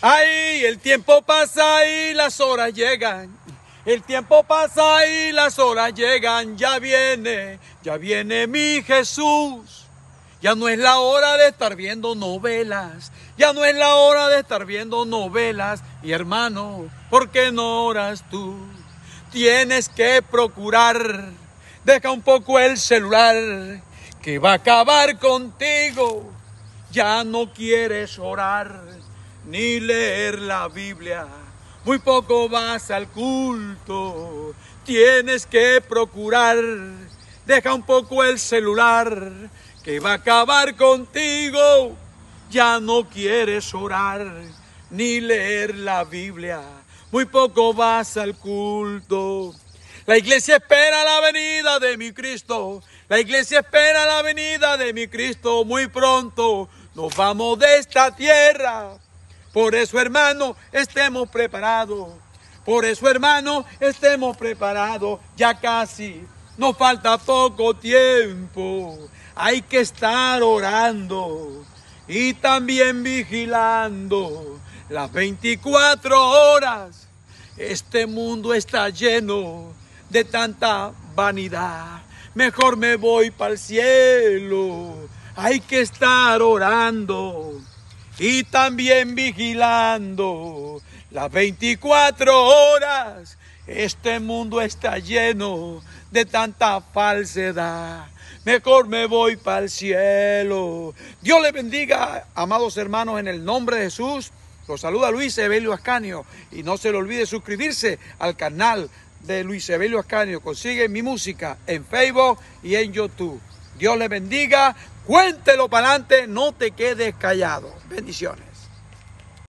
Ay, el tiempo pasa y las horas llegan. El tiempo pasa y las horas llegan. Ya viene, ya viene mi Jesús. Ya no es la hora de estar viendo novelas. Ya no es la hora de estar viendo novelas. Y hermano, ¿por qué no oras tú? Tienes que procurar. Deja un poco el celular que va a acabar contigo. Ya no quieres orar ni leer la Biblia. Muy poco vas al culto, tienes que procurar. Deja un poco el celular, que va a acabar contigo. Ya no quieres orar, ni leer la Biblia. Muy poco vas al culto. La iglesia espera la venida de mi Cristo. La iglesia espera la venida de mi Cristo. Muy pronto nos vamos de esta tierra. Por eso, hermano, estemos preparados. Por eso, hermano, estemos preparados. Ya casi nos falta poco tiempo. Hay que estar orando y también vigilando las 24 horas. Este mundo está lleno de tanta vanidad. Mejor me voy para el cielo. Hay que estar orando y también vigilando las 24 horas. Este mundo está lleno de tanta falsedad. Mejor me voy para el cielo. Dios le bendiga, amados hermanos, en el nombre de Jesús. Los saluda Luis Evelio Ascanio y no se le olvide suscribirse al canal de Luis Evelio Ascanio. Consigue mi música en Facebook y en YouTube. Dios le bendiga. Cuéntelo para adelante, no te quedes callado. Bendiciones.